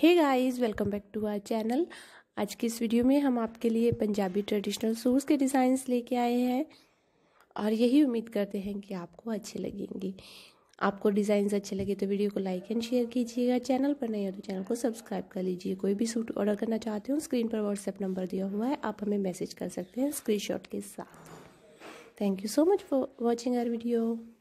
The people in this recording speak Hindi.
hey guys welcome back to our channel आज की इस वीडियो में हम आपके लिए पंजाबी ट्रेडिशनल सूट्स के डिज़ाइंस लेके आए हैं और यही उम्मीद करते हैं कि आपको अच्छे लगेंगे आपको डिज़ाइंस अच्छे लगे तो वीडियो को लाइक एंड शेयर कीजिएगा चैनल पर नहीं हो तो चैनल को सब्सक्राइब कर लीजिए कोई भी सूट ऑर्डर करना चाहते हो स्क्रीन पर व्हाट्सएप नंबर दिया हुआ है आप हमें मैसेज कर सकते हैं स्क्रीन के साथ thank you so much for watching our video